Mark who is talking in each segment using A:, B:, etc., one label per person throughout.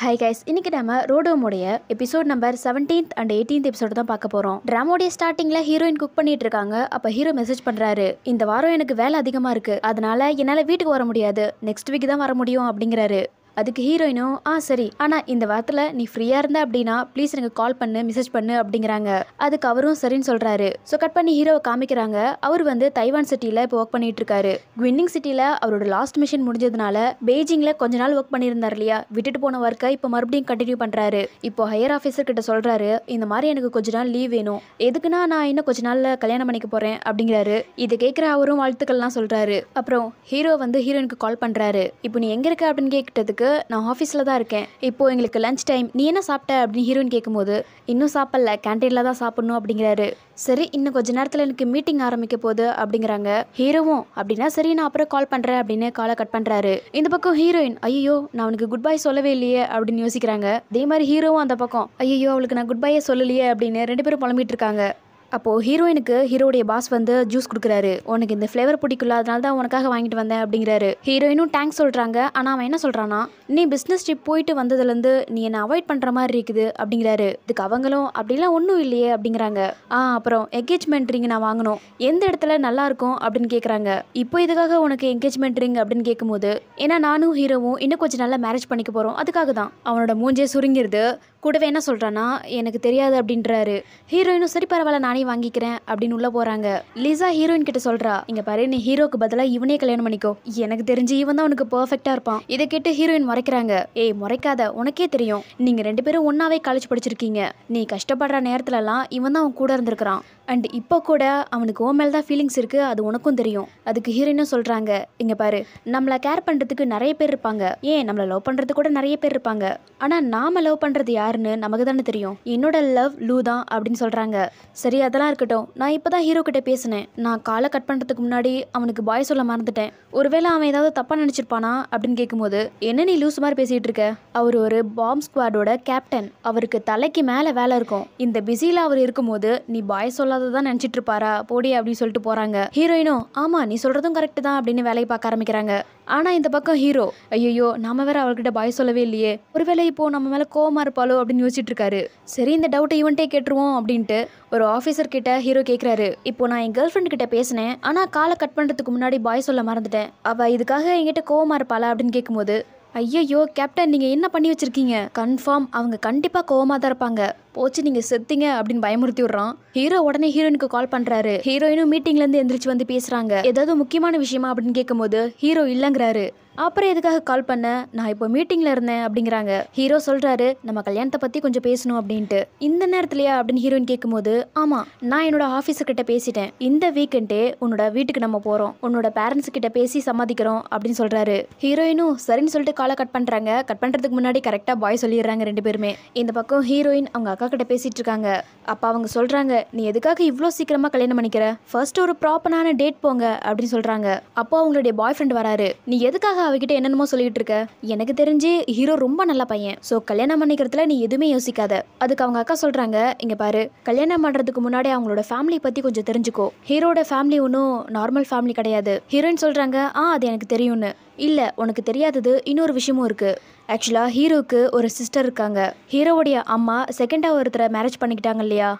A: high guys இன்னைக்கு நம்ம ரோடோமோடைய episode number seventeenth and eighteenth episode தான் பார்க்க போகிறோம் ட்ராமோடைய ஸ்டார்டிங்ல ஹீரோயின் குக் பண்ணிட்டு இருக்காங்க அப்போ ஹீரோ மெசேஜ் பண்ணுறாரு இந்த வாரம் எனக்கு வேலை அதிகமாக இருக்குது அதனால என்னால் வீட்டுக்கு வர முடியாது நெக்ஸ்ட் வீக் தான் வர முடியும் அப்படிங்கிறாரு அதுக்கு ஹீரோயினும் ஆ சரி ஆனால் இந்த வாரத்தில் நீ ஃப்ரீயாக இருந்த அப்படின்னா ப்ளீஸ் எனக்கு கால் பண்ணு மெசேஜ் பண்ணு அப்படிங்கிறாங்க அதுக்கு அவரும் சரின்னு சொல்கிறாரு ஸோ கட் பண்ணி ஹீரோவை காமிக்கிறாங்க அவர் வந்து தைவான் சிட்டியில் இப்போ ஒர்க் பண்ணிட்டு இருக்காரு குவின்னிங் சிட்டியில் அவரோட லாஸ்ட் மிஷன் முடிஞ்சதுனால பெய்ஜிங்கில் கொஞ்ச நாள் ஒர்க் பண்ணியிருந்தார் இல்லையா விட்டுட்டு போன ஒர்க்கை இப்போ மறுபடியும் கண்டினியூ பண்ணுறாரு இப்போ ஹையர் ஆஃபீஸர் கிட்ட சொல்கிறாரு இந்த மாதிரி எனக்கு கொஞ்ச நாள் லீவ் வேணும் எதுக்குன்னா நான் இன்னும் கொஞ்ச நாளில் கல்யாணம் பண்ணிக்க போகிறேன் அப்படிங்கிறாரு இதை கேட்குற அவரும் வாழ்த்துக்கள்லாம் சொல்கிறாரு அப்புறம் ஹீரோ வந்து ஹீரோயினுக்கு கால் பண்ணுறாரு இப்போ நீ எங்கே இருக்க அப்படின்னு கேட்டதுக்கு இருக்கு நான் ஆஃபீஸில் தான் இருக்கேன் இப்போ எங்களுக்கு லஞ்ச் டைம் நீ என்ன சாப்பிட்ட அப்படின்னு ஹீரோயின் கேட்கும்போது இன்னும் சாப்பிடல கேன்டீனில் தான் சாப்பிடணும் அப்படிங்கிறாரு சரி இன்னும் கொஞ்ச நேரத்தில் எனக்கு மீட்டிங் ஆரம்பிக்க போகுது அப்படிங்கிறாங்க ஹீரோவும் அப்படின்னா சரி நான் அப்புறம் கால் பண்ணுறேன் அப்படின்னு காலை கட் பண்ணுறாரு இந்த பக்கம் ஹீரோயின் ஐயோ நான் அவனுக்கு குட் பை சொல்லவே இல்லையே அப்படின்னு யோசிக்கிறாங்க அதே மாதிரி ஹீரோவும் அந்த பக்கம் ஐயோ அவளுக்கு நான் குட் பையே சொல்லலையே அப்படின்னு ரெண்டு பேரும் புலம்பிட்டு இருக்காங்க அப்போது ஹீரோயினுக்கு ஹீரோடைய பாஸ் வந்து ஜூஸ் கொடுக்குறாரு உனக்கு இந்த ஃப்ளேவர் பிடிக்கல அதனால தான் உனக்காக வாங்கிட்டு வந்தேன் அப்படிங்கிறாரு ஹீரோயினும் டேங்க்ஸ் சொல்கிறாங்க ஆனால் அவன் என்ன சொல்கிறான்னா நீ பிஸ்னஸ் ட்ரிப் போயிட்டு வந்ததுலேருந்து நீ என்னை அவாய்ட் பண்ணுற மாதிரி இருக்குது அப்படிங்கிறாரு இதுக்கு அவங்களும் அப்படிலாம் ஒன்றும் இல்லையே அப்படிங்கிறாங்க ஆ அப்புறம் என்கேஜ்மெண்ட் ரிங் நான் வாங்கணும் எந்த இடத்துல நல்லா இருக்கும் அப்படின்னு கேட்குறாங்க இப்போ இதுக்காக உனக்கு என்கேஜ்மெண்ட் ரிங் அப்படின்னு கேட்கும்போது ஏன்னா நானும் ஹீரோவும் இன்னும் கொஞ்சம் நல்லா மேரேஜ் பண்ணிக்க போகிறோம் அதுக்காக தான் அவனோட மூஞ்சே சுருங்கிருது கூடவே என்ன சொல்கிறான்னா எனக்கு தெரியாது அப்படின்றாரு ஹீரோயினும் சரி பரவாயில்ல நானே வாங்கிக்கிறேன் அப்படின்னு உள்ளே போகிறாங்க லிசா ஹீரோயின் கிட்ட சொல்கிறா இங்கே பாரு நீ ஹீரோக்கு பதிலாக இவனே கல்யாணம் பண்ணிக்கோ எனக்கு தெரிஞ்சு இவன் தான் உனக்கு பர்ஃபெக்டாக இருப்பான் இதை கேட்டு ஹீரோயின் முறைக்கிறாங்க ஏய் முறைக்காத உனக்கே தெரியும் நீங்கள் ரெண்டு பேரும் ஒன்றாவே காலேஜ் படிச்சிருக்கீங்க நீ கஷ்டப்படுற நேரத்துலலாம் இவன் தான் அவன் கூட இருந்திருக்கிறான் அண்ட் இப்போ கூட அவனுக்கு ஓ மேல் தான் ஃபீலிங்ஸ் இருக்குது அது உனக்கும் தெரியும் அதுக்கு ஹீரோயினும் சொல்கிறாங்க இங்கே பாரு நம்மளை கேர் பண்ணுறதுக்கு நிறைய பேர் இருப்பாங்க ஏன் நம்மளை லவ் பண்ணுறது கூட நிறைய பேர் இருப்பாங்க ஆனால் நாம லவ் பண்ணுறது யாருன்னு நமக்கு தானே தெரியும் என்னோட லவ் லூ தான் அப்படின்னு சொல்கிறாங்க சரி அதெல்லாம் இருக்கட்டும் நான் இப்போ தான் ஹீரோ கிட்டே பேசினேன் நான் காலை கட் பண்ணுறதுக்கு முன்னாடி அவனுக்கு பாய் சொல்ல மறந்துட்டேன் ஒருவேளை அவன் ஏதாவது தப்பாக நினச்சிருப்பானா அப்படின்னு கேட்கும்போது என்ன நீ லூஸ் மாதிரி பேசிகிட்டு இருக்க அவர் ஒரு பாம்ப் ஸ்குவாடோட கேப்டன் அவருக்கு தலைக்கு மேலே வேலை இருக்கும் இந்த பிஸியில் அவர் இருக்கும்போது நீ பாய் சொல்ல சொல்லாததான் நினச்சிட்டு இருப்பாரா போடி அப்படின்னு சொல்லிட்டு போகிறாங்க ஹீரோயினும் ஆமாம் நீ சொல்கிறதும் கரெக்டு தான் அப்படின்னு வேலையை பார்க்க ஆரம்பிக்கிறாங்க ஆனால் இந்த பக்கம் ஹீரோ ஐயோ நம்ம வேற அவர்கிட்ட பாய் சொல்லவே இல்லையே ஒருவேளை இப்போ நம்ம மேலே கோவமாக இருப்பாளோ அப்படின்னு யோசிச்சுட்டு இருக்காரு சரி இந்த டவுட்டை இவன்ட்டே கேட்டுருவோம் அப்படின்ட்டு ஒரு ஆஃபீஸர் கிட்ட ஹீரோ கேட்குறாரு இப்போ நான் என் கேர்ள் ஃப்ரெண்ட் கிட்ட பேசினேன் ஆனால் காலை கட் பண்ணுறதுக்கு முன்னாடி பாய் சொல்ல மறந்துட்டேன் அவள் இதுக்காக என்கிட்ட கோவமாக இருப்பாளா அப்படின்னு கேட்கும்போது ஐயையோ கேப்டன் நீங்கள் என்ன பண்ணி வச்சுருக்கீங்க கன்ஃபார்ம் அவங்க கண்டிப்பாக கோவமாக தான் இருப்பாங்க போச்சு நீங்கள் செத்துங்க அப்படின்னு பயமுறுத்தி விடுறான் ஹீரோ உடனே ஹீரோயினுக்கு கால் பண்ணுறாரு ஹீரோயினும் மீட்டிங்லேருந்து எந்திரிச்சு வந்து பேசுகிறாங்க ஏதாவது முக்கியமான விஷயமா அப்படின்னு கேட்கும்போது ஹீரோ இல்லங்கிறாரு அப்புறம் எதுக்காக கால் பண்ண நான் இப்போ மீட்டிங்கில் இருந்தேன் அப்படிங்கிறாங்க ஹீரோ சொல்கிறாரு நம்ம கல்யாணத்தை பற்றி கொஞ்சம் பேசணும் அப்படின்ட்டு இந்த நேரத்துலையா அப்படின்னு ஹீரோயின் கேட்கும்போது ஆமாம் நான் என்னோட ஆஃபீஸர் கிட்ட பேசிட்டேன் இந்த வீக்கெண்டே உன்னோட வீட்டுக்கு நம்ம போகிறோம் உன்னோட பேரண்ட்ஸ் கிட்ட பேசி சம்மதிக்கிறோம் அப்படின்னு சொல்கிறாரு ஹீரோயினும் சரின்னு சொல்லிட்டு காலை கட் பண்ணுறாங்க கட் பண்ணுறதுக்கு முன்னாடி கரெக்டாக பாய் சொல்லிடுறாங்க ரெண்டு பேருமே இந்த பக்கம் ஹீரோயின் அவங்க அக்கா கிட்ட பேசிகிட்டு இருக்காங்க அப்போ அவங்க சொல்கிறாங்க நீ எதுக்காக இவ்வளோ சீக்கிரமாக கல்யாணம் பண்ணிக்கிற ஃபர்ஸ்ட் ஒரு ப்ராப்பரான டேட் போங்க அப்படின்னு சொல்கிறாங்க அப்போ அவங்களுடைய பாய் ஃப்ரெண்ட் வராரு நீ எதுக்காக அவகிட்ட என்னென்னமோ சொல்லிட்டு இருக்க எனக்கு தெரிஞ்சு ஹீரோ ரொம்ப நல்ல பையன் ஸோ கல்யாணம் பண்ணிக்கிறதுல நீ எதுவுமே யோசிக்காத அதுக்கு அவங்க அக்கா சொல்கிறாங்க இங்கே பாரு கல்யாணம் பண்ணுறதுக்கு முன்னாடி அவங்களோட ஃபேமிலி பற்றி கொஞ்சம் தெரிஞ்சுக்கோ ஹீரோட ஃபேமிலி ஒன்றும் நார்மல் ஃபேமிலி கிடையாது ஹீரோயின் சொல்கிறாங்க ஆ அது எனக்கு தெரியும்னு இல்லை உனக்கு தெரியாதது இன்னொரு விஷயமும் இருக்குது ஆக்சுவலாக ஹீரோவுக்கு ஒரு சிஸ்டர் இருக்காங்க ஹீரோவுடைய அம்மா செகண்டாக ஒருத்தரை மேரேஜ் பண்ணிக்கிட்டாங்க இல்லையா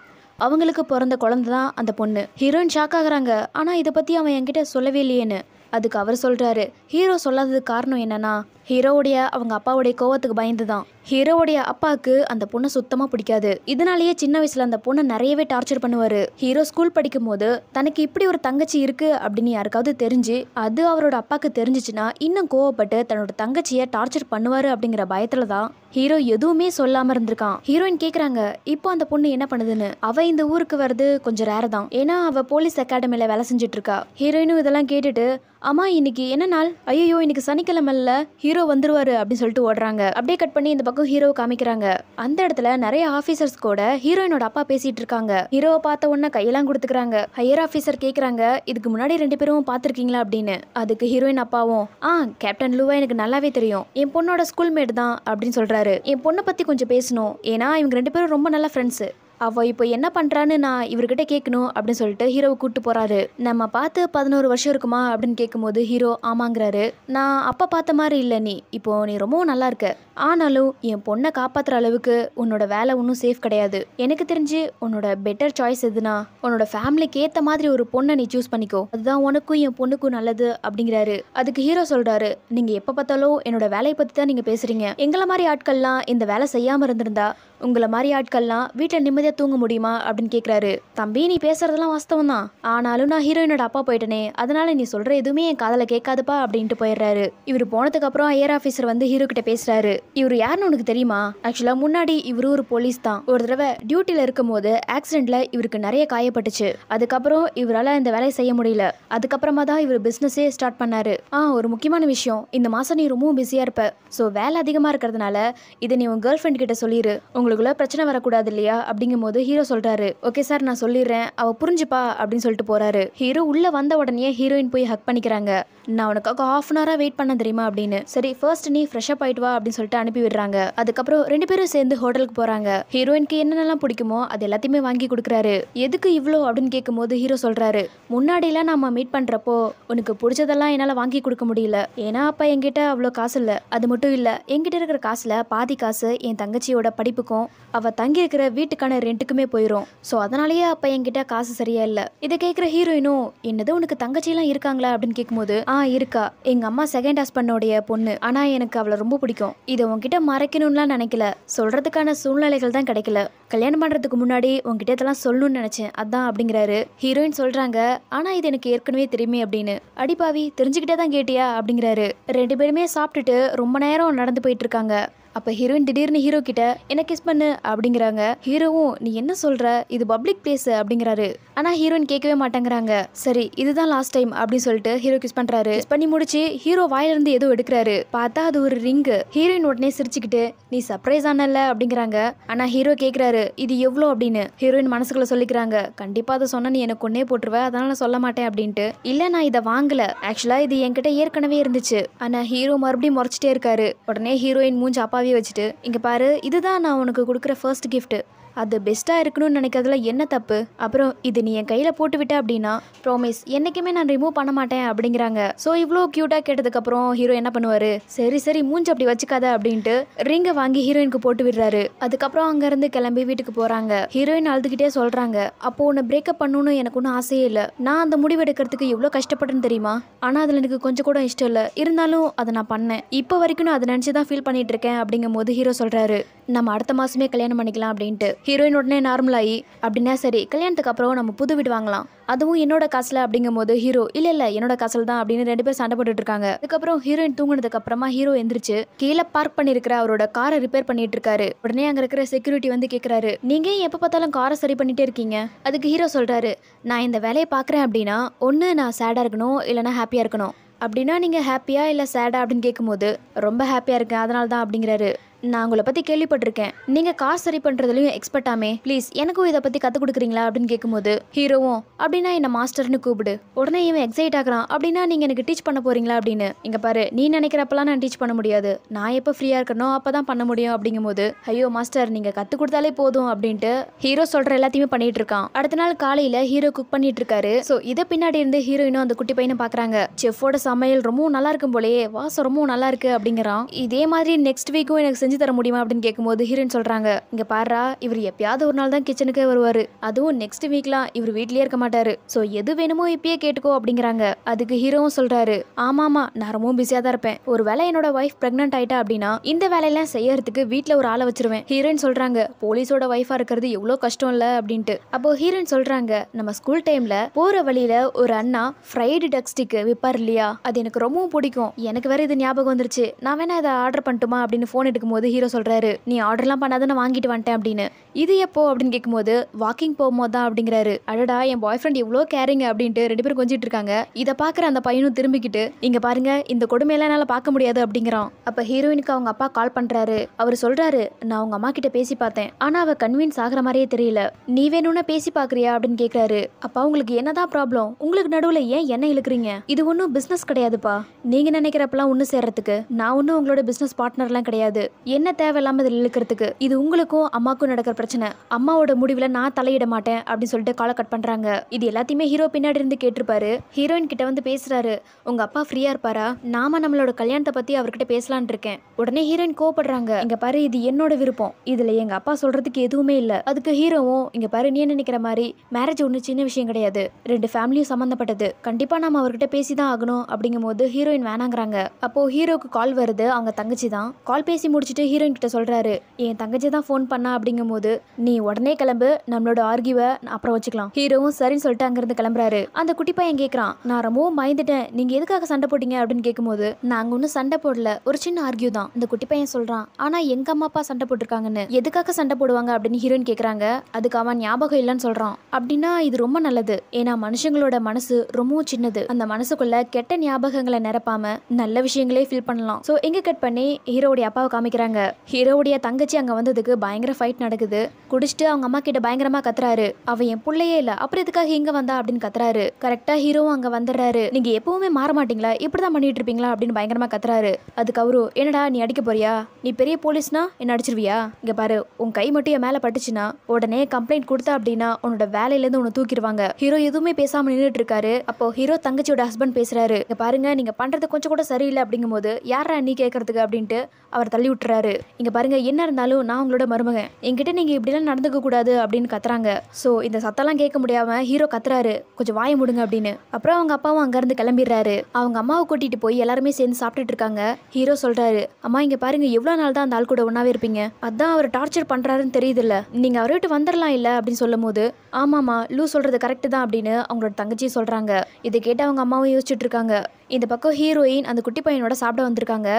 A: அவங்களுக்கு பிறந்த குழந்த தான் அந்த பொண்ணு ஹீரோயின் ஷாக் ஆகுறாங்க ஆனால் இதை பற்றி அவன் என்கிட்ட சொல்லவே இல்லையேன்னு அதுக்கு அவர் சொல்கிறாரு ஹீரோ சொல்லாததுக்கு காரணம் என்னென்னா ஹீரோவுடைய அவங்க அப்பாவுடைய கோவத்துக்கு பயந்து தான் ஹீரோவுடைய அப்பாவுக்கு அந்த பொண்ணை சுத்தமாக பிடிக்காது இதனாலேயே சின்ன வயசில் அந்த பொண்ணை நிறையவே டார்ச்சர் பண்ணுவார் ஹீரோ ஸ்கூல் படிக்கும் போது தனக்கு இப்படி ஒரு தங்கச்சி இருக்கு அப்படின்னு யாருக்காவது தெரிஞ்சு அது அவரோட அப்பாவுக்கு தெரிஞ்சிச்சுன்னா இன்னும் கோவப்பட்டு தன்னோட தங்கச்சியை டார்ச்சர் பண்ணுவார் அப்படிங்கிற பயத்தில் தான் ஹீரோ எதுவுமே சொல்லாமல் இருந்திருக்கான் ஹீரோயின் கேட்குறாங்க இப்போ அந்த பொண்ணு என்ன பண்ணுதுன்னு அவள் இந்த ஊருக்கு வர்றது கொஞ்சம் ரேர் தான் ஏன்னா அவள் போலீஸ் அகாடமியில் வேலை செஞ்சுட்டு இருக்கா ஹீரோயினும் இதெல்லாம் கேட்டுட்டு அம்மா இன்னைக்கு என்ன நாள் ஐயோ இன்னைக்கு சனிக்கிழமையில் ஹீரோ வந்துருவாரு அப்படின்னு சொல்லிட்டு ஓடுறாங்க அப்படியே கட் பண்ணி இந்த பக்கம் ஹீரோ காமிக்கிறாங்க அந்த இடத்துல நிறைய ஆஃபீஸர்ஸ் கூட ஹீரோயினோட அப்பா பேசிட்டு இருக்காங்க ஹீரோவை பார்த்த உடனே கையெல்லாம் கொடுத்துக்கிறாங்க ஹையர் ஆஃபீஸர் கேட்குறாங்க இதுக்கு முன்னாடி ரெண்டு பேரும் பார்த்துருக்கீங்களா அப்படின்னு அதுக்கு ஹீரோயின் அப்பாவும் ஆ கேப்டன் லூவா எனக்கு நல்லாவே தெரியும் என் பொண்ணோட ஸ்கூல்மேட் தான் அப்படின்னு சொல்றாரு என் பொண்ணை பத்தி கொஞ்சம் பேசணும் ஏன்னா இவங்க ரெண்டு பேரும் ரொம்ப நல்ல ஃப்ரெண்ட்ஸ் அவள் இப்போ என்ன பண்ணுறான்னு நான் இவர்கிட்ட கேட்கணும் அப்படின்னு சொல்லிட்டு ஹீரோவை கூப்பிட்டு போகிறாரு நம்ம பார்த்து பதினோரு வருஷம் இருக்குமா அப்படின்னு கேட்கும்போது ஹீரோ ஆமாங்கிறாரு நான் அப்போ பார்த்த மாதிரி இல்லை நீ இப்போ நீ ரொம்பவும் நல்லா இருக்க ஆனாலும் என் பொண்ணை காப்பாற்றுற அளவுக்கு உன்னோட வேலை ஒன்றும் சேஃப் கிடையாது எனக்கு தெரிஞ்சு உன்னோட பெட்டர் சாய்ஸ் எதுனா உன்னோட ஃபேமிலிக்கு ஏற்ற மாதிரி ஒரு பொண்ணை நீ சூஸ் பண்ணிக்கோ அதுதான் உனக்கும் என் பொண்ணுக்கும் நல்லது அப்படிங்கிறாரு அதுக்கு ஹீரோ சொல்கிறாரு நீங்கள் எப்போ பார்த்தாலும் என்னோட வேலையை பற்றி தான் நீங்கள் பேசுகிறீங்க எங்களை மாதிரி ஆட்கள்லாம் இந்த வேலை செய்யாமல் இருந்திருந்தா உங்களை மாதிரி ஆட்கள்லாம் வீட்டில் நிம்மதியாக நைட்டில் தூங்க முடியுமா அப்படின்னு கேட்குறாரு தம்பி நீ பேசுறதெல்லாம் வாஸ்தவம் தான் ஆனாலும் நான் ஹீரோயினோட அப்பா போயிட்டேனே அதனால நீ சொல்கிற எதுவுமே என் காதலை கேட்காதுப்பா அப்படின்ட்டு போயிடுறாரு இவர் போனதுக்கு அப்புறம் ஐயர் ஆஃபீஸர் வந்து ஹீரோ கிட்ட பேசுறாரு இவர் யாருன்னு உனக்கு தெரியுமா ஆக்சுவலாக முன்னாடி இவரு ஒரு போலீஸ் தான் ஒரு தடவை டியூட்டியில் இருக்கும் போது ஆக்சிடென்ட்ல இவருக்கு நிறைய காயப்பட்டுச்சு அதுக்கப்புறம் இவரால் இந்த வேலையை செய்ய முடியல அதுக்கப்புறமா தான் இவர் பிஸ்னஸே ஸ்டார்ட் பண்ணாரு ஆ ஒரு முக்கியமான விஷயம் இந்த மாதம் நீ ரொம்பவும் பிஸியாக இருப்ப ஸோ வேலை அதிகமாக இருக்கிறதுனால இதை நீ உன் கேர்ள் ஃப்ரெண்ட் கிட்ட சொல்லிடு உங்களுக்குள்ள பிரச்சனை வரக்கூடாது இல்லையா அப்படிங்கும் போது ஹீரோ சொல்கிறாரு ஓகே சார் நான் சொல்லிடுறேன் அவள் புரிஞ்சுப்பா அப்படின்னு சொல்லிட்டு போகிறாரு ஹீரோ உள்ளே வந்த உடனே ஹீரோயின் போய் ஹக் பண்ணிக்கிறாங்க நான் உனக்காக ஹாஃப் அன் ஹவரா வெயிட் பண்ண தெரியுமா அப்படின்னு சரி ஃபர்ஸ்ட் நீ ஃப்ரெஷ்அப் ஆயிட்டு வா அப்படின்னு சொல்லிட்டு அனுப்பி விடுறாங்க அதுக்கப்புறம் ரெண்டு பேரும் சேர்ந்து ஹோட்டலுக்கு போகிறாங்க ஹீரோயினுக்கு என்னென்னலாம் பிடிக்குமோ அது எல்லாத்தையுமே வாங்கி கொடுக்குறாரு எதுக்கு இவ்வளோ அப்படின்னு கேட்கும்போது ஹீரோ சொல்கிறாரு முன்னாடிலாம் நம்ம மீட் பண்ணுறப்போ உனக்கு பிடிச்சதெல்லாம் என்னால் வாங்கி கொடுக்க முடியல ஏன்னா அப்போ என்கிட்ட அவ்வளோ காசு இல்லை அது மட்டும் இல்லை என்கிட்ட இருக்கிற காசில் பாதி காசு என் தங்கச்சியோட படிப்புக்கும் அவள் தங்கியிருக்கிற வீட்டுக்கான ரெண்டுக்குமே போயிடும் ஸோ அதனாலேயே அப்போ என்கிட்ட காசு சரியா இல்லை இதை கேட்குற ஹீரோயினும் என்னது உனக்கு தங்கச்சியெல்லாம் இருக்காங்களா அப்படின்னு கேட்கும்போது ஆ இருக்கா எங்கள் அம்மா செகண்ட் ஹஸ்பண்டோடைய பொண்ணு ஆனால் எனக்கு அவளை ரொம்ப பிடிக்கும் இதை உங்ககிட்ட மறைக்கணும்லாம் நினைக்கல சொல்கிறதுக்கான சூழ்நிலைகள் தான் கிடைக்கல கல்யாணம் பண்ணுறதுக்கு முன்னாடி உங்ககிட்ட இதெல்லாம் சொல்லணும்னு நினச்சேன் அதான் அப்படிங்கிறாரு ஹீரோயின் சொல்கிறாங்க ஆனால் இது எனக்கு ஏற்கனவே தெரியுமே அப்படின்னு அடிப்பாவி தெரிஞ்சுக்கிட்டே தான் கேட்டியா அப்படிங்கிறாரு ரெண்டு பேருமே சாப்பிட்டுட்டு ரொம்ப நேரம் நடந்து போயிட்டு இருக்காங்க அப்போ ஹீரோயின் திடீர்னு ஹீரோ கிட்ட என்ன கிஸ் பண்ணு அப்படிங்கிறாங்க ஹீரோவும் நீ என்ன சொல்ற இது பப்ளிக் பிளேஸ் அப்படிங்கிறாரு ஆனால் ஹீரோயின் கேட்கவே மாட்டேங்கிறாங்க சரி இதுதான் லாஸ்ட் டைம் அப்படின்னு சொல்லிட்டு ஹீரோ கிஸ் பண்றாரு பண்ணி முடிச்சு ஹீரோ வாயிலிருந்து ஏதோ எடுக்கிறாரு பார்த்தா அது ஒரு ரிங் ஹீரோயின் உடனே சிரிச்சுக்கிட்டு நீ சர்ப்ரைஸ் ஆனல அப்படிங்கிறாங்க ஆனா ஹீரோ கேட்குறாரு இது எவ்வளோ அப்படின்னு ஹீரோயின் மனசுக்குள்ள சொல்லிக்கிறாங்க கண்டிப்பாக அதை சொன்ன நீ எனக்கு ஒன்னே போட்டுருவேன் அதனால நான் சொல்ல மாட்டேன் அப்படின்ட்டு இல்லை நான் இதை வாங்கல ஆக்சுவலாக இது என்கிட்ட ஏற்கனவே இருந்துச்சு ஆனா ஹீரோ மறுபடியும் முறைச்சிட்டே இருக்காரு உடனே ஹீரோயின் மூஞ்சி அப்பா பாவியை வச்சுட்டு இங்கே பாரு இதுதான் நான் உனக்கு கொடுக்குற ஃபர்ஸ்ட் கிஃப்ட்டு அது பெஸ்ட்டாக இருக்கணும்னு நினைக்கிறதுல என்ன தப்பு அப்புறம் இது நீ என் கையில் போட்டு விட்ட அப்படின்னா ப்ராமிஸ் என்றைக்குமே நான் ரிமூவ் பண்ண மாட்டேன் அப்படிங்கிறாங்க ஸோ இவ்வளோ க்யூட்டாக கேட்டதுக்கப்புறம் ஹீரோ என்ன பண்ணுவார் சரி சரி மூஞ்சி அப்படி வச்சுக்காத அப்படின்ட்டு ரிங்கை வாங்கி ஹீரோயினுக்கு போட்டு விடுறாரு அதுக்கப்புறம் அங்கேருந்து கிளம்பி வீட்டுக்கு போகிறாங்க ஹீரோயின் அழுதுகிட்டே சொல்கிறாங்க அப்போது உன்னை பிரேக்கப் பண்ணணும்னு எனக்கு ஒன்றும் ஆசையே இல்லை நான் அந்த முடிவு எடுக்கிறதுக்கு எவ்வளோ கஷ்டப்பட்டேன்னு தெரியுமா ஆனால் அதில் எனக்கு கொஞ்சம் கூட இஷ்டம் இல்லை இருந்தாலும் அதை நான் பண்ணேன் இப்போ வரைக்கும் நான் அதை நினச்சி தான் ஃபீல் பண்ணிகிட்டு இருக்கேன் அப்படிங்கும் போது ஹீரோ சொல்கிறாரு நம்ம அடுத்த மாதமே கல்யாணம் பண்ணிக்கலாம் அப்படின்ட்டு ஹீரோயின் உடனே நார்மல் ஆகி அப்படின்னா சரி கல்யாணத்துக்கு அப்புறம் நம்ம புது வீடு வாங்கலாம் அதுவும் என்னோட காசில் அப்படிங்கும் போது ஹீரோ இல்லை இல்லை என்னோட காசில் தான் அப்படின்னு ரெண்டு பேர் சண்டை போட்டுட்டு இருக்காங்க அதுக்கப்புறம் ஹீரோயின் தூங்கினதுக்கு அப்புறமா ஹீரோ எந்திரிச்சு கீழே பார்க் பண்ணிருக்கிற அவரோட காரை ரிப்பேர் பண்ணிட்டு இருக்காரு உடனே அங்கே இருக்கிற செக்யூரிட்டி வந்து கேட்குறாரு நீங்க எப்போ பார்த்தாலும் காரை சரி பண்ணிட்டே இருக்கீங்க அதுக்கு ஹீரோ சொல்றாரு நான் இந்த வேலையை பார்க்குறேன் அப்படின்னா ஒன்று நான் சேடாக இருக்கணும் இல்லைனா ஹாப்பியாக இருக்கணும் அப்படின்னா நீங்கள் ஹாப்பியாக இல்லை சேடா அப்படின்னு கேட்கும்போது ரொம்ப ஹாப்பியாக இருக்கேன் அதனால தான் அப்படிங்கிறாரு நான் உங்களை பற்றி கேள்விப்பட்டிருக்கேன் நீங்கள் காசு சரி பண்ணுறதுலையும் எக்ஸ்பர்ட்டாமே ப்ளீஸ் எனக்கும் இதை பற்றி கற்றுக் கொடுக்குறீங்களா அப்படின்னு கேட்கும்போது ஹீரோவும் அப்படின்னா என்ன மாஸ்டர்னு கூப்பிடு உடனே இவன் எக்ஸைட் ஆகுறான் அப்படின்னா நீங்கள் எனக்கு டீச் பண்ண போறீங்களா அப்படின்னு இங்கே பாரு நீ நினைக்கிறப்பெல்லாம் நான் டீச் பண்ண முடியாது நான் எப்போ ஃப்ரீயாக இருக்கனோ அப்போ தான் பண்ண முடியும் அப்படிங்கும்போது ஐயோ மாஸ்டர் நீங்கள் கற்றுக் கொடுத்தாலே போதும் அப்படின்ட்டு ஹீரோ சொல்கிற எல்லாத்தையுமே பண்ணிட்டு இருக்கான் அடுத்த நாள் காலையில் ஹீரோ குக் பண்ணிட்டு இருக்காரு ஸோ இதை பின்னாடி இருந்து ஹீரோயினும் அந்த குட்டி பையனை பார்க்குறாங்க செஃபோட சமையல் ரொம்பவும் நல்லா இருக்கும் போலயே வாசம் ரொம்பவும் நல்லா இருக்கு அப்படிங்கிறான் இதே மாதிரி நெக்ஸ்ட் வீக்கும் எனக்கு செஞ்சு செஞ்சு தர முடியுமா அப்படின்னு கேட்கும்போது ஹீரோயின் சொல்கிறாங்க இங்கே பாடுறா இவர் எப்பயாவது ஒரு நாள் தான் கிச்சனுக்கே வருவார் அதுவும் நெக்ஸ்ட் வீக்லாம் இவர் வீட்லேயே இருக்க மாட்டார் ஸோ எது வேணுமோ இப்பயே கேட்டுக்கோ அப்படிங்கிறாங்க அதுக்கு ஹீரோவும் சொல்கிறாரு ஆமாமா நான் ரொம்பவும் பிஸியாக தான் இருப்பேன் ஒரு வேலை என்னோட ஒய்ஃப் ப்ரெக்னென்ட் ஆயிட்டா அப்படின்னா இந்த வேலையெல்லாம் செய்யறதுக்கு வீட்டில் ஒரு ஆளை வச்சிருவேன் ஹீரோயின் சொல்கிறாங்க போலீஸோட ஒய்ஃபாக இருக்கிறது எவ்வளோ கஷ்டம் இல்லை அப்படின்ட்டு அப்போ ஹீரோயின் சொல்கிறாங்க நம்ம ஸ்கூல் டைமில் போகிற வழியில் ஒரு அண்ணா ஃப்ரைடு டக் விற்பார் இல்லையா அது எனக்கு ரொம்பவும் பிடிக்கும் எனக்கு வேற இது ஞாபகம் வந்துருச்சு நான் வேணா இதை ஆர்டர் பண்ணட்டுமா அப்படின்னு ஃபோன் எடுக்கும்போது போது ஹீரோ சொல்கிறாரு நீ ஆர்டர்லாம் பண்ணாத நான் வாங்கிட்டு வந்துட்டேன் அப்படின்னு இது எப்போ அப்படின்னு கேட்கும்போது வாக்கிங் போகும்போது தான் அப்படிங்கிறாரு அடடா என் பாய் ஃப்ரெண்ட் எவ்வளோ கேரிங்க அப்படின்ட்டு ரெண்டு பேரும் கொஞ்சிட்டு இருக்காங்க இதை பார்க்குற அந்த பையனும் திரும்பிக்கிட்டு இங்கே பாருங்க இந்த கொடுமையெல்லாம் என்னால் பார்க்க முடியாது அப்படிங்கிறான் அப்போ ஹீரோயினுக்கு அவங்க அப்பா கால் பண்ணுறாரு அவர் சொல்கிறாரு நான் அவங்க அம்மா கிட்ட பேசி பார்த்தேன் ஆனால் அவள் கன்வீன்ஸ் ஆகிற மாதிரியே தெரியல நீ வேணும்னா பேசி பார்க்குறியா அப்படின்னு கேட்குறாரு அப்பா உங்களுக்கு என்னதான் ப்ராப்ளம் உங்களுக்கு நடுவில் ஏன் என்ன இழுக்கிறீங்க இது ஒன்றும் பிஸ்னஸ் கிடையாதுப்பா நீங்கள் நினைக்கிறப்பெல்லாம் ஒன்று சேர்றதுக்கு நான் ஒன்றும் உங்களோட பிஸ்னஸ் பார்ட்னர்லாம் கிடையாது என்ன தேவையில்லாமல் இதில் இழுக்கிறதுக்கு இது உங்களுக்கும் அம்மாக்கும் நடக்கிற பிரச்சனை அம்மாவோட முடிவில் நான் தலையிட மாட்டேன் அப்படின்னு சொல்லிட்டு காலை கட் பண்ணுறாங்க இது எல்லாத்தையுமே ஹீரோ பின்னாடி இருந்து கேட்டிருப்பாரு ஹீரோயின் கிட்ட வந்து பேசுறாரு உங்கள் அப்பா ஃப்ரீயாக இருப்பாரா நாம நம்மளோட கல்யாணத்தை பற்றி அவர்கிட்ட பேசலான் இருக்கேன் உடனே ஹீரோயின் கோவப்படுறாங்க இங்க பாரு இது என்னோட விருப்பம் இதில் எங்கள் அப்பா சொல்கிறதுக்கு எதுவுமே இல்லை அதுக்கு ஹீரோவும் இங்கே பாரு நீ நினைக்கிற மாதிரி மேரேஜ் ஒன்று சின்ன விஷயம் கிடையாது ரெண்டு ஃபேமிலியும் சம்மந்தப்பட்டது கண்டிப்பாக நாம அவர்கிட்ட பேசி தான் ஆகணும் அப்படிங்கும் போது ஹீரோயின் வேணாங்கிறாங்க அப்போது ஹீரோக்கு கால் வருது அவங்க தங்கச்சி தான் கால் பேசி முடிச்சுட்டு ஹீரோயின் கிட்ட சொல்கிறாரு என் தங்கச்சி தான் ஃபோன் பண்ணா அப்படிங்கும் போது நீ உடனே கிளம்பு நம்மளோட ஆர்கிவை அப்புறம் வச்சுக்கலாம் ஹீரோவும் சரின்னு சொல்லிட்டு அங்கிருந்து கிளம்புறாரு அந்த குட்டி பையன் கேட்கறான் நான் ரொம்பவும் மயந்துட்டேன் நீங்க எதுக்காக சண்டை போட்டீங்க அப்படின்னு கேட்கும்போது நாங்க ஒன்னும் சண்டை போடல ஒரு சின்ன ஆர்கியூ தான் இந்த குட்டி பையன் சொல்றான் ஆனா எங்க அம்மா அப்பா சண்டை போட்டிருக்காங்கன்னு எதுக்காக சண்டை போடுவாங்க அப்படின்னு ஹீரோயின் கேக்குறாங்க அதுக்கு அவன் ஞாபகம் இல்லைன்னு சொல்றான் அப்படின்னா இது ரொம்ப நல்லது ஏன்னா மனுஷங்களோட மனசு ரொம்பவும் சின்னது அந்த மனசுக்குள்ள கெட்ட ஞாபகங்களை நிரப்பாம நல்ல விஷயங்களே ஃபீல் பண்ணலாம் ஸோ எங்க கட் பண்ணி ஹீரோவுடைய அப்பாவை காமிக்கிறாங்க ஹீரோடைய தங்கச்சி அங்க வந்ததுக்கு பயங்கர ஃபைட் நடக்குது குடிச்சிட்டு அவங்க அம்மா கிட்ட பயங்கரமாக கத்துறாரு அவன் என் பிள்ளையே இல்லை அப்புறம் இதுக்காக இங்கே வந்தா அப்படின்னு கத்துறாரு கரெக்டாக ஹீரோவும் அங்கே வந்துடுறாரு நீங்கள் எப்பவுமே மாற மாட்டீங்களா இப்படிதான் தான் பண்ணிட்டு இருப்பீங்களா அப்படின்னு பயங்கரமாக கத்துறாரு அதுக்கு அவரு என்னடா நீ அடிக்க போறியா நீ பெரிய போலீஸ்னா என்ன அடிச்சிருவியா இங்கே பாரு உன் கை மட்டும் மேல மேலே பட்டுச்சுன்னா உடனே கம்ப்ளைண்ட் கொடுத்தா அப்படின்னா உன்னோட வேலையிலேருந்து உன்னை தூக்கிடுவாங்க ஹீரோ எதுவுமே பேசாமல் நின்றுட்டு இருக்காரு அப்போ ஹீரோ தங்கச்சியோட ஹஸ்பண்ட் பேசுறாரு இங்க பாருங்க நீங்கள் பண்ணுறது கொஞ்சம் கூட சரியில்லை அப்படிங்கும்போது யாரா நீ கேக்குறதுக்கு அப்படின்ட்டு அவர் தள்ளி விட்டுறாரு இங்கே பாருங்க என்ன இருந்தாலும் நான் உங்களோட மருமகன் என்கிட்ட நீங்கள் நீங்கள் இப்படிலாம் கூடாது அப்படின்னு கத்துறாங்க ஸோ இந்த சத்தம்லாம் கேட்க முடியாமல் ஹீரோ கத்துறாரு கொஞ்சம் வாய முடுங்க அப்படின்னு அப்புறம் அவங்க அப்பாவும் அங்கேருந்து கிளம்பிடுறாரு அவங்க அம்மாவை கூட்டிகிட்டு போய் எல்லாருமே சேர்ந்து சாப்பிட்டுட்டு இருக்காங்க ஹீரோ சொல்கிறாரு அம்மா இங்கே பாருங்க எவ்வளோ நாள் தான் அந்த ஆள் கூட ஒன்றாவே இருப்பீங்க அதான் அவர் டார்ச்சர் பண்ணுறாருன்னு தெரியுதுல்ல நீங்கள் அவரை விட்டு வந்துடலாம் இல்லை அப்படின்னு சொல்லும் போது ஆமாம்மா லூ சொல்கிறது கரெக்டு தான் அப்படின்னு அவங்களோட தங்கச்சியும் சொல்கிறாங்க இதை கேட்டு அவங்க அம்மாவும் யோசிச்சுட்டு இருக்காங்க இந்த பக்கம் ஹீரோயின் அந்த குட்டி பையனோட சாப்பிட வந்திருக்காங்க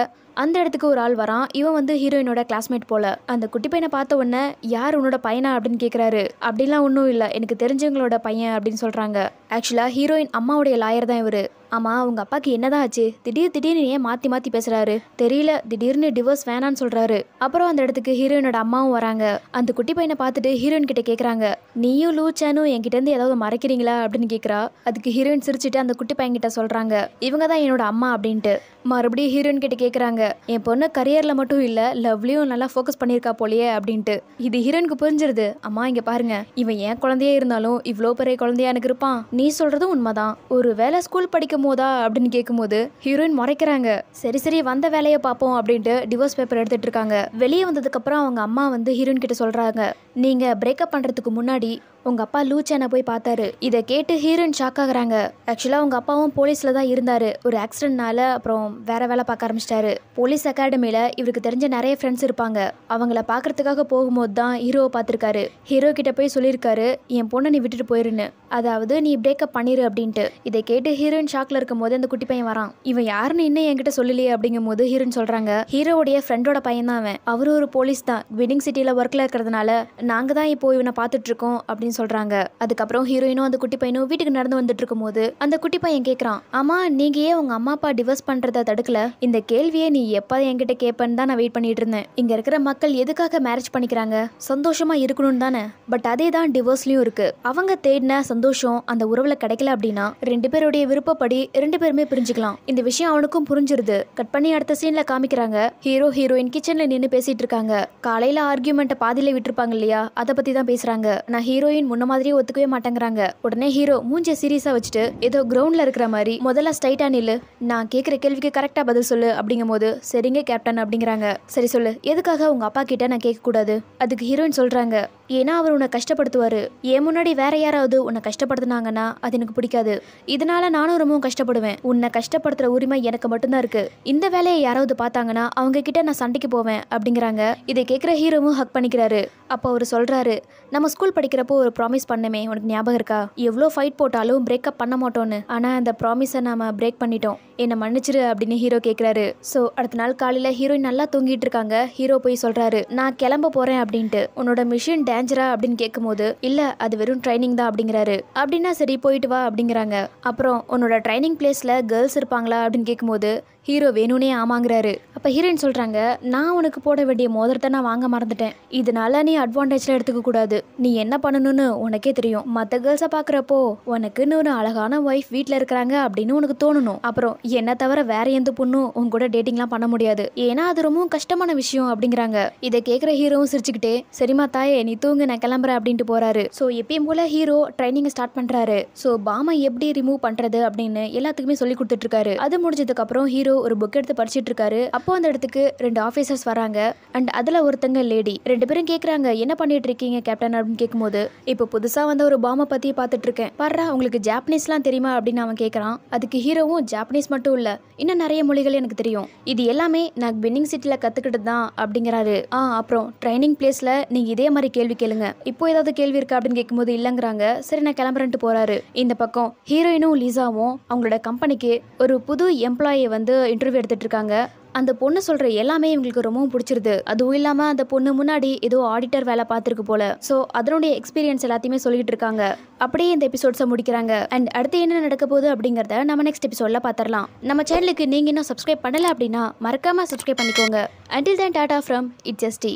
A: அந்த இடத்துக்கு ஒரு ஆள் வரான் இவன் வந்து ஹீரோயினோட கிளாஸ்மேட் போல அந்த குட்டி பையனை பார்த்த உடனே யார் உன்னோட பையனா அப்படின்னு கேட்குறாரு அப்படிலாம் ஒன்றும் இல்லை எனக்கு தெரிஞ்சவங்களோட பையன் அப்படின்னு சொல்கிறாங்க ஆக்சுவலாக ஹீரோயின் அம்மாவுடைய லாயர் தான் இவர் ஆமாம் உங்கள் அப்பாவுக்கு என்னதான் ஆச்சு திடீர் திடீர்னு ஏன் மாற்றி மாற்றி பேசுகிறாரு தெரியல திடீர்னு டிவோர்ஸ் வேணான்னு சொல்கிறாரு அப்புறம் அந்த இடத்துக்கு ஹீரோயினோட அம்மாவும் வராங்க அந்த குட்டி பையனை பார்த்துட்டு ஹீரோயின் கிட்ட கேட்குறாங்க நீயும் லூச்சானும் என்கிட்டேருந்து ஏதாவது மறைக்கிறீங்களா அப்படின்னு கேட்குறா அதுக்கு ஹீரோயின் சிரிச்சுட்டு அந்த குட்டி பையன்கிட்ட சொல்கிறாங்க இவங்க தான் என்னோட அம்மா அப்படின்ட்டு மறுபடியும் ஹீரோயின் கிட்ட கேட்குறாங்க என் பொண்ணு கரியரில் மட்டும் இல்லை லவ்லையும் நல்லா ஃபோக்கஸ் பண்ணியிருக்கா போலயே அப்படின்ட்டு இது ஹீரோயினுக்கு புரிஞ்சிருது அம்மா இங்கே பாருங்க இவன் என் குழந்தையே இருந்தாலும் இவ்வளோ பெரிய குழந்தையா எனக்கு இருப்பான் நீ சொல்கிறது உண்மைதான் ஒரு வேலை ஸ்கூல் படிக்கும் போதா அப்படின்னு கேட்கும்போது ஹீரோயின் முறைக்கிறாங்க சரி சரி வந்த வேலையை பார்ப்போம் அப்படின்ட்டு டிவோர்ஸ் பேப்பர் எடுத்துட்டு இருக்காங்க வெளியே வந்ததுக்கப்புறம் அவங்க அம்மா வந்து ஹீரோயின் கிட்ட சொல்கிறாங்க நீங்கள் பிரேக்கப் பண்ணுறதுக்கு முன்னாடி உங்கள் அப்பா லூச்சனை போய் பார்த்தாரு இதை கேட்டு ஹீரோயின் ஷாக் ஆகுறாங்க ஆக்சுவலாக உங்கள் அப்பாவும் போலீஸில் தான் இருந்தார் ஒரு ஆக்சிடென்ட்னால அப்புறம் வேறு வேலை பார்க்க ஆரம்பிச்சிட்டாரு போலீஸ் அகாடமியில் இவருக்கு தெரிஞ்ச நிறைய ஃப்ரெண்ட்ஸ் இருப்பாங்க அவங்கள பார்க்குறதுக்காக போகும்போது தான் ஹீரோவை பார்த்துருக்காரு ஹீரோ கிட்ட போய் சொல்லியிருக்காரு என் பொண்ணை நீ விட்டுட்டு போயிருன்னு அதாவது நீ பிரேக்கப் பண்ணிடு அப்படின்ட்டு இதை கேட்டு ஹீரோயின் ஷாக்ல இருக்கும் போது அந்த குட்டி பையன் வரான் இவன் யாருன்னு இன்னும் என்கிட்ட சொல்லலையே அப்படிங்கும் போது ஹீரோன் சொல்கிறாங்க ஹீரோவுடைய ஃப்ரெண்டோட பையன் தான் அவன் அவரு ஒரு போலீஸ் தான் வெட்டிங் சிட்டியில் ஒர்க்கில் இருக்கிறதுனால நாங்கள் தான் இப்போ இவனை பார்த்துட்ருக்கோம் அப்படின்னு அப்படின்னு சொல்கிறாங்க அதுக்கப்புறம் ஹீரோயினும் அந்த குட்டி பையனும் வீட்டுக்கு நடந்து வந்துட்டு போது அந்த குட்டி பையன் கேட்குறான் ஆமா நீங்க ஏன் உங்க அம்மா அப்பா டிவோர்ஸ் பண்றத தடுக்கல இந்த கேள்வியை நீ எப்ப என்கிட்ட கேட்பேன்னு தான் நான் வெயிட் பண்ணிட்டு இருந்தேன் இங்கே இருக்கிற மக்கள் எதுக்காக மேரேஜ் பண்ணிக்கிறாங்க சந்தோஷமாக இருக்கணும்னு தானே பட் அதே தான் டிவோர்ஸ்லையும் இருக்குது அவங்க தேடின சந்தோஷம் அந்த உறவில் கிடைக்கல அப்படின்னா ரெண்டு பேருடைய விருப்பப்படி ரெண்டு பேருமே பிரிஞ்சுக்கலாம் இந்த விஷயம் அவனுக்கும் புரிஞ்சிருது கட் பண்ணி அடுத்த சீன்ல காமிக்கிறாங்க ஹீரோ ஹீரோயின் கிச்சன்ல நின்று பேசிட்டு இருக்காங்க காலையில ஆர்கியூமெண்ட்டை பாதியில விட்டுருப்பாங்க இல்லையா அதை பத்தி தான் பேசுறாங்க நான் ஹீரோயின் ஹீரோயின் முன்ன மாதிரியே ஒத்துக்கவே மாட்டேங்கிறாங்க உடனே ஹீரோ மூஞ்ச சீரியஸா வச்சுட்டு ஏதோ கிரவுண்ட்ல இருக்கிற மாதிரி முதல்ல ஸ்ட்ரைட்டா நில்லு நான் கேட்குற கேள்விக்கு கரெக்டா பதில் சொல்லு அப்படிங்கும் போது சரிங்க கேப்டன் அப்படிங்கிறாங்க சரி சொல்லு எதுக்காக உங்க அப்பா கிட்ட நான் கேட்க கூடாது அதுக்கு ஹீரோயின் சொல்றாங்க ஏன்னா அவர் உன்னை கஷ்டப்படுத்துவார் என் முன்னாடி வேற யாராவது உன்னை கஷ்டப்படுத்தினாங்கன்னா அது எனக்கு பிடிக்காது இதனால நானும் ரொம்பவும் கஷ்டப்படுவேன் உன்னை கஷ்டப்படுத்துற உரிமை எனக்கு மட்டும்தான் இருக்கு இந்த வேலையை யாராவது பார்த்தாங்கன்னா அவங்க கிட்ட நான் சண்டைக்கு போவேன் அப்படிங்கிறாங்க இதை கேட்குற ஹீரோவும் ஹக் பண்ணிக்கிறாரு அப்போ அவர் சொல்றாரு நம்ம ஸ்கூல் படிக்கிறப்போ ஒரு ப்ராமிஸ் பண்ணமே உனக்கு ஞாபகம் இருக்கா எவ்வளோ ஃபைட் போட்டாலும் பிரேக்கப் பண்ண மாட்டோன்னு ஆனால் அந்த ப்ராமிஸை நாம பிரேக் பண்ணிட்டோம் என்னை மன்னிச்சிரு அப்படின்னு ஹீரோ கேட்குறாரு ஸோ அடுத்த நாள் காலையில் ஹீரோயின் நல்லா தூங்கிட்டு இருக்காங்க ஹீரோ போய் சொல்றாரு நான் கிளம்ப போறேன் அப்படின்ட்டு உன்னோட மிஷின் டேஞ்சரா அப்படின்னு கேட்கும்போது இல்லை அது வெறும் ட்ரைனிங் தான் அப்படிங்கிறாரு அப்படின்னா சரி போயிட்டு வா அப்படிங்கிறாங்க அப்புறம் உன்னோட ட்ரைனிங் பிளேஸ்ல கேர்ள்ஸ் இருப்பாங்களா அப்படின்னு கேட்கும்போது ஹீரோ வேணும்னே ஆமாங்கிறாரு அப்போ ஹீரோயின் சொல்கிறாங்க நான் உனக்கு போட வேண்டிய மோதிரத்தை நான் வாங்க மறந்துட்டேன் இதனால நீ அட்வான்டேஜில் எடுத்துக்க கூடாது நீ என்ன பண்ணணும்னு உனக்கே தெரியும் மற்ற கேர்ள்ஸை பார்க்குறப்போ உனக்குன்னு ஒரு அழகான ஒய்ஃப் வீட்டில் இருக்கிறாங்க அப்படின்னு உனக்கு தோணணும் அப்புறம் என்னை தவிர வேற எந்த பொண்ணும் உங்க கூட டேட்டிங்லாம் பண்ண முடியாது ஏன்னா அது ரொம்பவும் கஷ்டமான விஷயம் அப்படிங்கிறாங்க இதை கேட்குற ஹீரோவும் சிரிச்சுக்கிட்டே சரிம்மா தாயே நீ தூங்க நான் கிளம்புறேன் அப்படின்ட்டு போறாரு ஸோ எப்பயும் போல ஹீரோ ட்ரைனிங் ஸ்டார்ட் பண்ணுறாரு ஸோ பாமை எப்படி ரிமூவ் பண்ணுறது அப்படின்னு எல்லாத்துக்குமே சொல்லி கொடுத்துட்டு இருக்காரு அது முடிஞ்சதுக்கு அப்புறம் ஹீரோ ஒரு புக் எடுத்து படிச்சுட்டு இருக்காரு அப்போ அந்த இடத்துக்கு ரெண்டு ஆஃபீஸர்ஸ் வராங்க அண்ட் அதில் ஒருத்தங்க லேடி ரெண்டு பேரும் கேட்குறாங்க என்ன பண்ணிட்டு இருக்கீங்க கேப்டன் அப்படின்னு கேட்கும்போது இப்போ புதுசாக வந்த ஒரு பாமை பற்றி பார்த்துட்டு இருக்கேன் பாரு உங்களுக்கு ஜாப்பனீஸ்லாம் தெரியுமா அப்படின்னு அவன் கேட்குறான் அதுக்கு ஹீரோவும் ஜாப்பனீஸ் மட்டும் இல்லை இன்னும் நிறைய மொழிகள் எனக்கு தெரியும் இது எல்லாமே நான் பின்னிங் சிட்டியில் கற்றுக்கிட்டு தான் அப்படிங்கிறாரு ஆ அப்புறம் ட்ரைனிங் பிளேஸில் நீங்கள் இதே மாதிரி கேள்வி கேளுங்க இப்போ ஏதாவது கேள்வி இருக்கா அப்படின்னு கேட்கும்போது இல்லைங்கிறாங்க சரி நான் கிளம்புறேன்ட்டு போகிறாரு இந்த பக்கம் ஹீரோயினும் லீசாவும் அவங்களோட கம்பெனிக்கு ஒரு புது எம்ப்ளாயை வந்து இன்டர்வியூ எடுத்துட்டு இருக்காங்க அந்த பொண்ணு சொல்கிற எல்லாமே இவங்களுக்கு ரொம்பவும் பிடிச்சிருது அதுவும் இல்லாமல் அந்த பொண்ணு முன்னாடி ஏதோ ஆடிட்டர் வேலை பார்த்துருக்கு போல ஸோ அதனுடைய எக்ஸ்பீரியன்ஸ் எல்லாத்தையுமே சொல்லிட்டு இருக்காங்க அப்படியே இந்த எபிசோட்ஸை முடிக்கிறாங்க அண்ட் அடுத்து என்ன நடக்க போகுது அப்படிங்கிறத நம்ம நெக்ஸ்ட் எபிசோட்ல பாத்திரலாம் நம்ம சேனலுக்கு நீங்கள் இன்னும் சப்ஸ்கிரைப் பண்ணல அப்படின்னா மறக்காமல் சப்ஸ்கிரைப் பண்ணிக்கோங்க அண்டில் தேன் டாட்டா ஃப்ரம் இட்ஜஸ்டி